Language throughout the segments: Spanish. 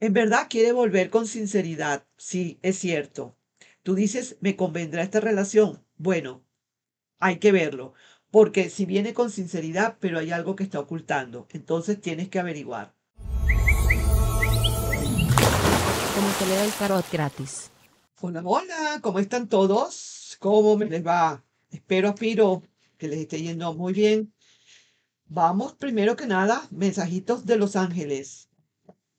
en verdad quiere volver con sinceridad. Sí, es cierto. Tú dices, me convendrá esta relación. Bueno, hay que verlo, porque si viene con sinceridad, pero hay algo que está ocultando, entonces tienes que averiguar. Como te da el tarot gratis. Hola, hola, ¿cómo están todos? ¿Cómo me les va? Espero, aspiro que les esté yendo muy bien. Vamos primero que nada, mensajitos de los ángeles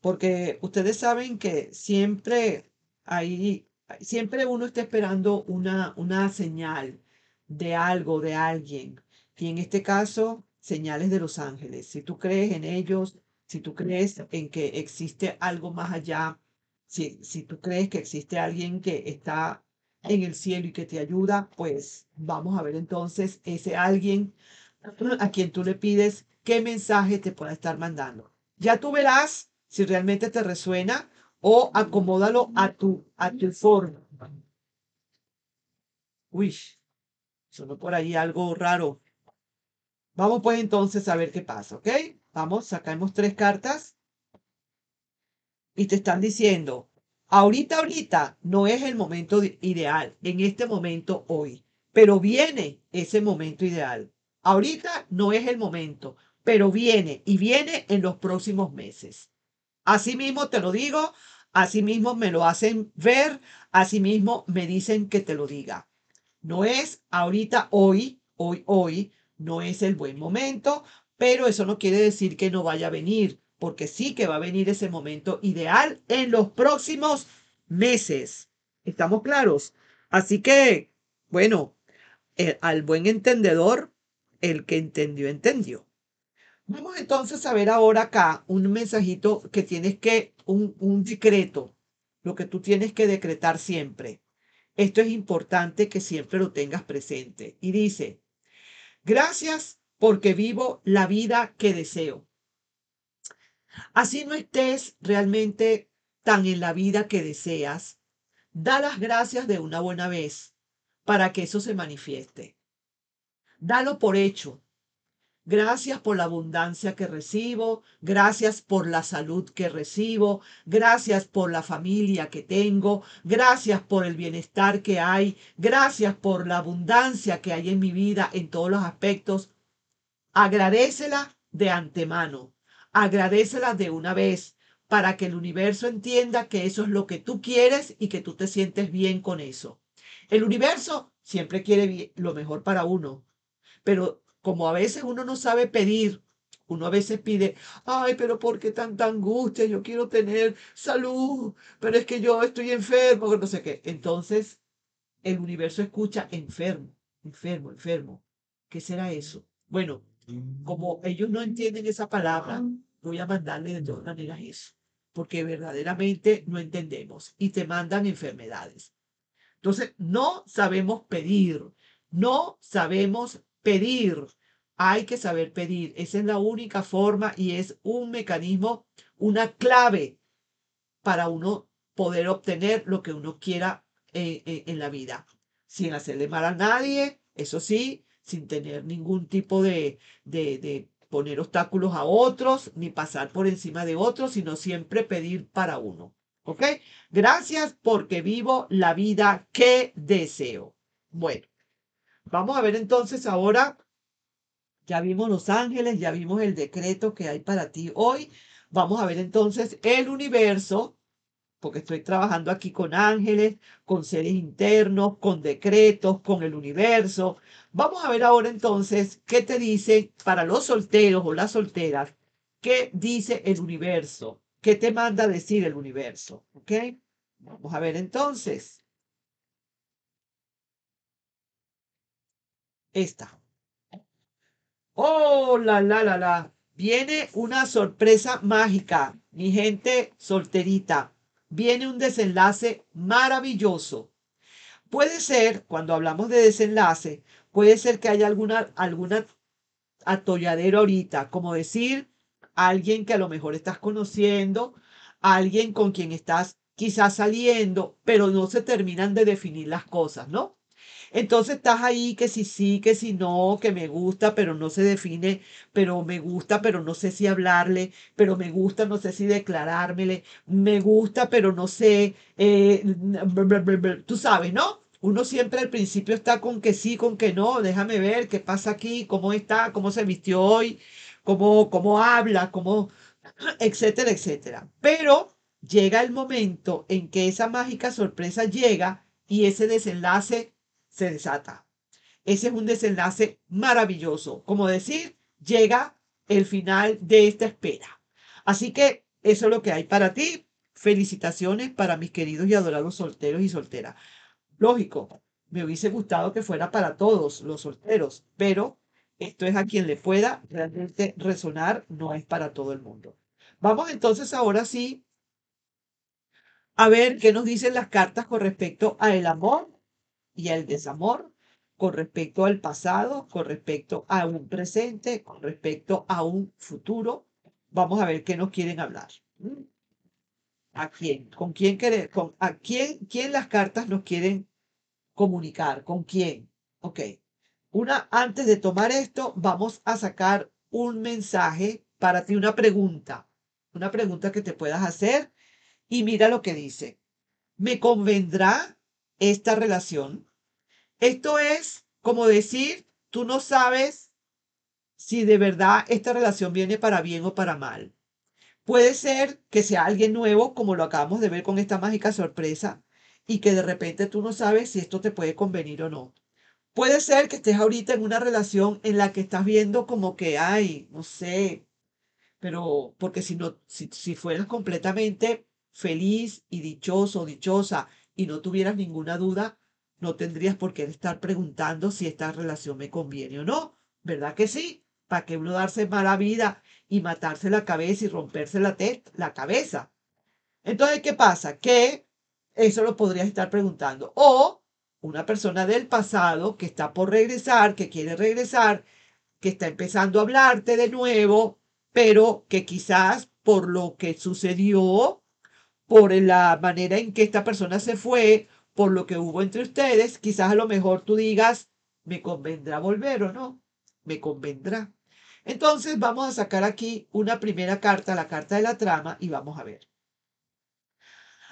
porque ustedes saben que siempre hay, siempre uno está esperando una, una señal de algo, de alguien, y en este caso, señales de los ángeles. Si tú crees en ellos, si tú crees en que existe algo más allá, si, si tú crees que existe alguien que está en el cielo y que te ayuda, pues vamos a ver entonces ese alguien a quien tú le pides qué mensaje te pueda estar mandando. Ya tú verás si realmente te resuena o acomódalo a tu, a tu forma. Uy, sonó por ahí algo raro. Vamos pues entonces a ver qué pasa, ¿ok? Vamos, sacamos tres cartas. Y te están diciendo, ahorita, ahorita no es el momento ideal, en este momento hoy, pero viene ese momento ideal. Ahorita no es el momento, pero viene y viene en los próximos meses. Asimismo te lo digo, asimismo me lo hacen ver, asimismo me dicen que te lo diga. No es ahorita, hoy, hoy, hoy, no es el buen momento, pero eso no quiere decir que no vaya a venir, porque sí que va a venir ese momento ideal en los próximos meses. ¿Estamos claros? Así que, bueno, eh, al buen entendedor, el que entendió, entendió. Vamos entonces a ver ahora acá un mensajito que tienes que, un, un decreto, lo que tú tienes que decretar siempre. Esto es importante que siempre lo tengas presente. Y dice, gracias porque vivo la vida que deseo. Así no estés realmente tan en la vida que deseas, da las gracias de una buena vez para que eso se manifieste. Dalo por hecho, Gracias por la abundancia que recibo, gracias por la salud que recibo, gracias por la familia que tengo, gracias por el bienestar que hay, gracias por la abundancia que hay en mi vida en todos los aspectos. Agradecela de antemano, agradecela de una vez para que el universo entienda que eso es lo que tú quieres y que tú te sientes bien con eso. El universo siempre quiere lo mejor para uno, pero como a veces uno no sabe pedir, uno a veces pide, ay, pero ¿por qué tanta angustia? Yo quiero tener salud, pero es que yo estoy enfermo, no sé qué. Entonces, el universo escucha enfermo, enfermo, enfermo. ¿Qué será eso? Bueno, como ellos no entienden esa palabra, voy a mandarle de todas maneras eso, porque verdaderamente no entendemos y te mandan enfermedades. Entonces, no sabemos pedir, no sabemos pedir hay que saber pedir. Esa es la única forma y es un mecanismo, una clave para uno poder obtener lo que uno quiera eh, eh, en, la vida. Sin hacerle mal a nadie, eso sí, sin tener ningún tipo de, de, de poner obstáculos a otros, ni pasar por encima de otros, sino siempre pedir para uno. ¿Ok? Gracias porque vivo la vida que deseo. Bueno, vamos a ver entonces ahora ya vimos los ángeles, ya vimos el decreto que hay para ti hoy. Vamos a ver entonces el universo, porque estoy trabajando aquí con ángeles, con seres internos, con decretos, con el universo. Vamos a ver ahora entonces qué te dice para los solteros o las solteras, qué dice el universo, qué te manda decir el universo, ¿ok? Vamos a ver entonces. Esta. Oh, la, la, la, la. Viene una sorpresa mágica, mi gente solterita. Viene un desenlace maravilloso. Puede ser, cuando hablamos de desenlace, puede ser que haya alguna, alguna atolladero ahorita, como decir, alguien que a lo mejor estás conociendo, alguien con quien estás quizás saliendo, pero no se terminan de definir las cosas, ¿no? Entonces estás ahí que si sí, que si no, que me gusta, pero no se define, pero me gusta, pero no sé si hablarle, pero me gusta, no sé si declarármele, me gusta, pero no sé, eh, tú sabes, ¿no? Uno siempre al principio está con que sí, con que no, déjame ver qué pasa aquí, cómo está, cómo se vistió hoy, cómo, cómo habla, cómo, etcétera, etcétera. Pero llega el momento en que esa mágica sorpresa llega y ese desenlace se desata. Ese es un desenlace maravilloso. Como decir, llega el final de esta espera. Así que eso es lo que hay para ti. Felicitaciones para mis queridos y adorados solteros y solteras. Lógico, me hubiese gustado que fuera para todos los solteros, pero esto es a quien le pueda realmente resonar, no es para todo el mundo. Vamos entonces ahora sí a ver qué nos dicen las cartas con respecto a el amor y el desamor con respecto al pasado, con respecto a un presente, con respecto a un futuro. Vamos a ver qué nos quieren hablar. ¿Mm? ¿A quién? ¿Con quién Con, ¿A quién, quién las cartas nos quieren comunicar? ¿Con quién? Ok. Una, antes de tomar esto, vamos a sacar un mensaje para ti, una pregunta. Una pregunta que te puedas hacer. Y mira lo que dice. ¿Me convendrá esta relación? Esto es como decir, tú no sabes si de verdad esta relación viene para bien o para mal. Puede ser que sea alguien nuevo, como lo acabamos de ver con esta mágica sorpresa, y que de repente tú no sabes si esto te puede convenir o no. Puede ser que estés ahorita en una relación en la que estás viendo como que, ay, no sé, pero porque si no, si, fueras completamente feliz y dichoso, dichosa, y no tuvieras ninguna duda, no tendrías por qué estar preguntando si esta relación me conviene o no. ¿Verdad que sí? ¿Para qué uno darse mala vida y matarse la cabeza y romperse la, la cabeza? Entonces, ¿qué pasa? Que eso lo podrías estar preguntando. O una persona del pasado que está por regresar, que quiere regresar, que está empezando a hablarte de nuevo, pero que quizás por lo que sucedió, por la manera en que esta persona se fue por lo que hubo entre ustedes, quizás a lo mejor tú digas, me convendrá volver o no, me convendrá. Entonces vamos a sacar aquí una primera carta, la carta de la trama, y vamos a ver.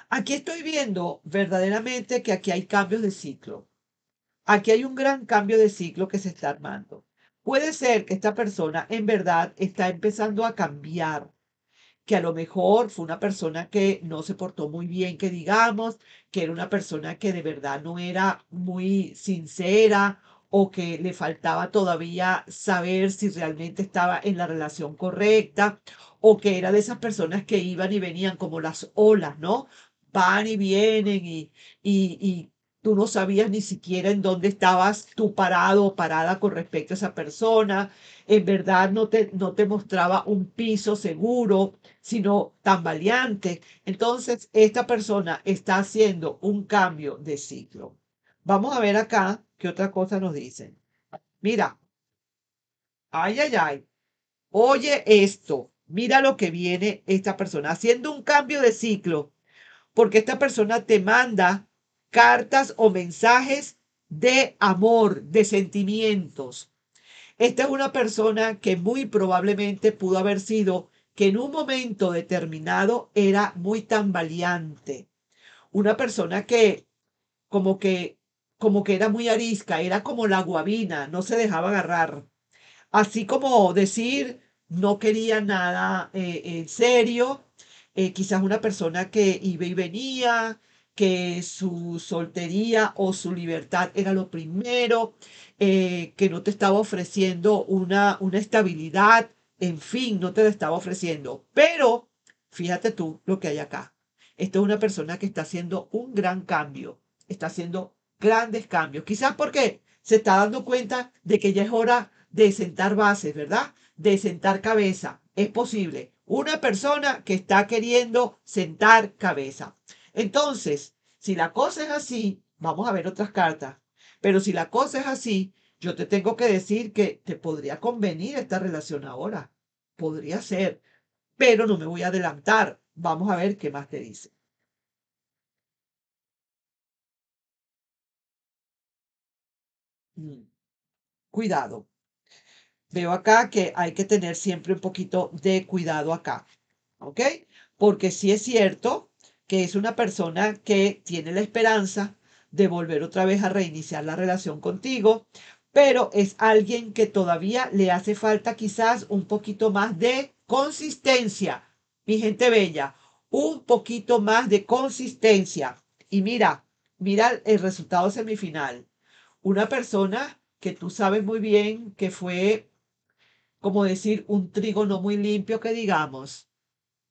Aquí estoy viendo verdaderamente que aquí hay cambios de ciclo. Aquí hay un gran cambio de ciclo que se está armando. Puede ser que esta persona en verdad está empezando a cambiar, que a lo mejor fue una persona que no se portó muy bien, que digamos, que era una persona que de verdad no era muy sincera o que le faltaba todavía saber si realmente estaba en la relación correcta, o que era de esas personas que iban y venían como las olas, ¿no? Van y vienen y, y, y tú no sabías ni siquiera en dónde estabas tú parado o parada con respecto a esa persona, en verdad no te, no te mostraba un piso seguro, sino tan valiente Entonces, esta persona está haciendo un cambio de ciclo. Vamos a ver acá qué otra cosa nos dicen. Mira, ay, ay, ay, oye esto, mira lo que viene esta persona, haciendo un cambio de ciclo, porque esta persona te manda cartas o mensajes de amor, de sentimientos. Esta es una persona que muy probablemente pudo haber sido que en un momento determinado era muy tambaleante. Una persona que como que como que era muy arisca, era como la guabina, no se dejaba agarrar. Así como decir, no quería nada eh, en serio, eh, quizás una persona que iba y venía, que su soltería o su libertad era lo primero, eh, que no te estaba ofreciendo una, una estabilidad, en fin, no te la estaba ofreciendo. Pero fíjate tú lo que hay acá. Esta es una persona que está haciendo un gran cambio, está haciendo grandes cambios. Quizás porque se está dando cuenta de que ya es hora de sentar bases, ¿verdad? De sentar cabeza. Es posible. Una persona que está queriendo sentar cabeza. Entonces, si la cosa es así, vamos a ver otras cartas, pero si la cosa es así, yo te tengo que decir que te podría convenir esta relación ahora, podría ser, pero no me voy a adelantar. Vamos a ver qué más te dice. Mm. Cuidado. Veo acá que hay que tener siempre un poquito de cuidado acá, ¿ok? Porque si es cierto que es una persona que tiene la esperanza de volver otra vez a reiniciar la relación contigo, pero es alguien que todavía le hace falta quizás un poquito más de consistencia, mi gente bella, un poquito más de consistencia. Y mira, mira el resultado semifinal. Una persona que tú sabes muy bien que fue, como decir, un trigo no muy limpio, que digamos,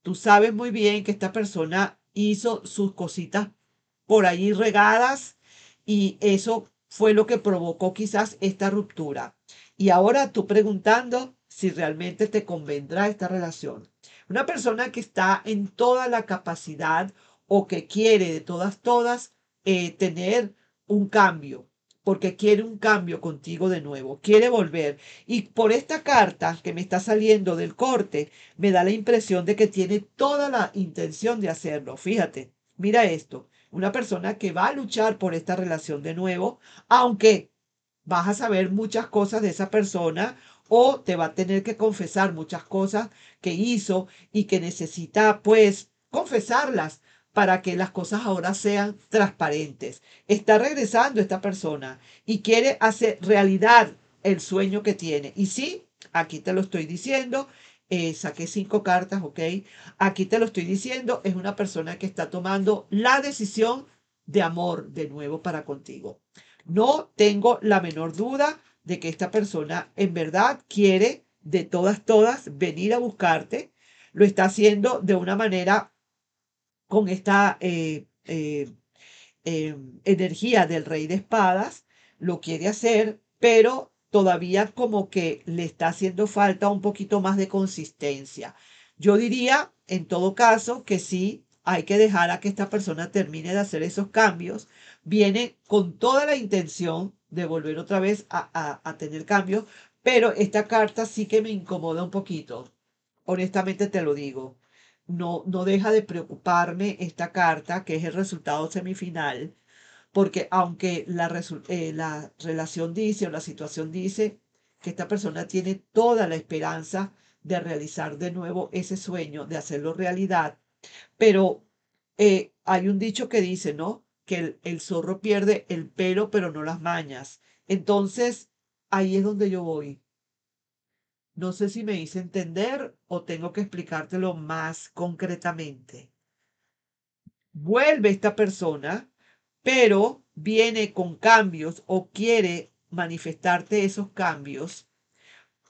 tú sabes muy bien que esta persona hizo sus cositas por allí regadas y eso fue lo que provocó quizás esta ruptura. Y ahora tú preguntando si realmente te convendrá esta relación. Una persona que está en toda la capacidad o que quiere de todas, todas, eh, tener un cambio, porque quiere un cambio contigo de nuevo, quiere volver. Y por esta carta que me está saliendo del corte, me da la impresión de que tiene toda la intención de hacerlo. Fíjate, mira esto, una persona que va a luchar por esta relación de nuevo, aunque vas a saber muchas cosas de esa persona o te va a tener que confesar muchas cosas que hizo y que necesita pues confesarlas para que las cosas ahora sean transparentes. Está regresando esta persona y quiere hacer realidad el sueño que tiene. Y sí, aquí te lo estoy diciendo, eh, saqué cinco cartas, ¿ok? Aquí te lo estoy diciendo, es una persona que está tomando la decisión de amor de nuevo para contigo. No tengo la menor duda de que esta persona en verdad quiere de todas, todas venir a buscarte. Lo está haciendo de una manera con esta eh, eh, em, energía del rey de espadas, lo quiere hacer, pero todavía como que le está haciendo falta un poquito más de consistencia. Yo diría, en todo caso, que sí, hay que dejar a que esta persona termine de hacer esos cambios. Viene con toda la intención de volver otra vez a, a tener cambios, pero esta carta sí que me incomoda un poquito. Honestamente te lo digo no, deja de preocuparme esta carta, que es el resultado semifinal, porque aunque la, eh, la relación dice o la situación dice que esta persona tiene toda la esperanza de realizar de nuevo ese sueño, de hacerlo realidad, pero eh, hay un dicho que dice, ¿no? Que el zorro pierde el pelo, pero no las mañas. Entonces, ahí es donde yo voy. No sé si me hice entender o tengo que explicártelo más concretamente. Vuelve esta persona, pero viene con cambios o quiere manifestarte esos cambios,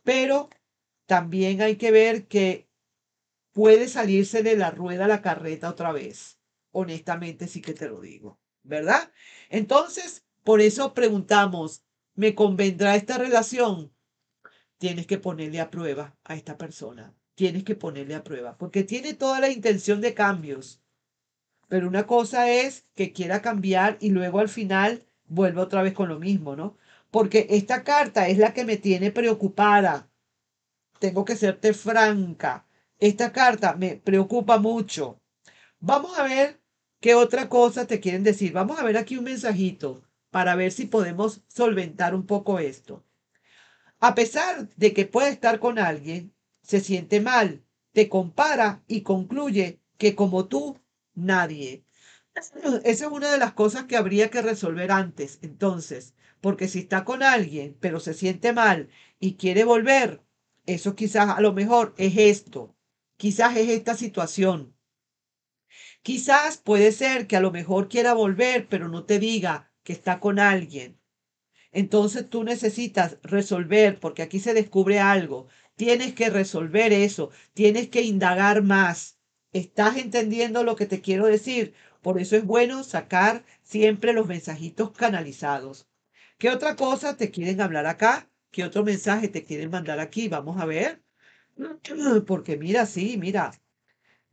pero también hay que ver que puede salirse de la rueda la carreta otra vez. Honestamente sí que te lo digo, ¿verdad? Entonces, por eso preguntamos, ¿me convendrá esta relación? tienes que ponerle a prueba a esta persona. Tienes que ponerle a prueba, porque tiene toda la intención de cambios. Pero una cosa es que quiera cambiar y luego al final vuelva otra vez con lo mismo, ¿no? Porque esta carta es la que me tiene preocupada. Tengo que serte franca. Esta carta me preocupa mucho. Vamos a ver qué otra cosa te quieren decir. Vamos a ver aquí un mensajito para ver si podemos solventar un poco esto. A pesar de que puede estar con alguien, se siente mal, te compara y concluye que como tú, nadie. Esa es una de las cosas que habría que resolver antes, entonces, porque si está con alguien, pero se siente mal y quiere volver, eso quizás a lo mejor es esto, quizás es esta situación. Quizás puede ser que a lo mejor quiera volver, pero no te diga que está con alguien. Entonces tú necesitas resolver, porque aquí se descubre algo. Tienes que resolver eso, tienes que indagar más. ¿Estás entendiendo lo que te quiero decir? Por eso es bueno sacar siempre los mensajitos canalizados. ¿Qué otra cosa te quieren hablar acá? ¿Qué otro mensaje te quieren mandar aquí? Vamos a ver. Porque mira, sí, mira.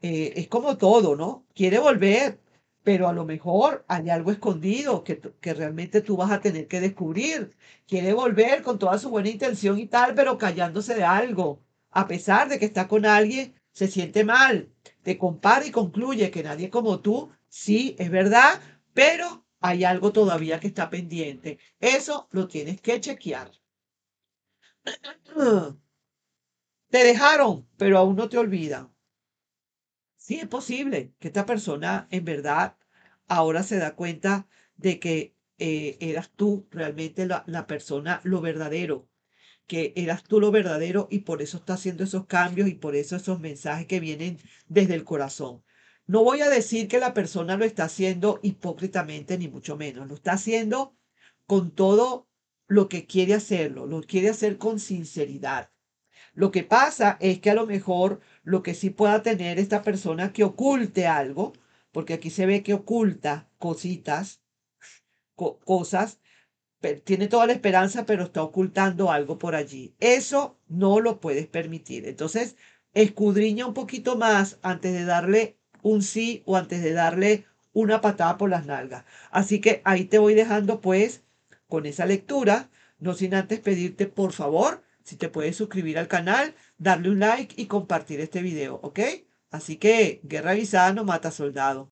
Eh, es como todo, ¿no? Quiere volver, pero a lo mejor hay algo escondido que, realmente tú vas a tener que descubrir. Quiere volver con toda su buena intención y tal, pero callándose de algo. A pesar de que está con alguien, se siente mal. Te compara y concluye que nadie como tú, sí, es verdad, pero hay algo todavía que está pendiente. Eso lo tienes que chequear. Te dejaron, pero aún no te olvidan. Sí es posible que esta persona en verdad ahora se da cuenta de que eh, eras tú realmente la, la, persona, lo verdadero, que eras tú lo verdadero y por eso está haciendo esos cambios y por eso esos mensajes que vienen desde el corazón. No voy a decir que la persona lo está haciendo hipócritamente, ni mucho menos, lo está haciendo con todo lo que quiere hacerlo, lo quiere hacer con sinceridad. Lo que pasa es que a lo mejor lo que sí pueda tener esta persona que oculte algo, porque aquí se ve que oculta cositas, cosas, tiene toda la esperanza, pero está ocultando algo por allí. Eso no lo puedes permitir. Entonces, escudriña un poquito más antes de darle un sí o antes de darle una patada por las nalgas. Así que ahí te voy dejando pues con esa lectura, no sin antes pedirte por favor si te puedes suscribir al canal, darle un like y compartir este video, ¿ok? Así que guerra avisada no mata soldado.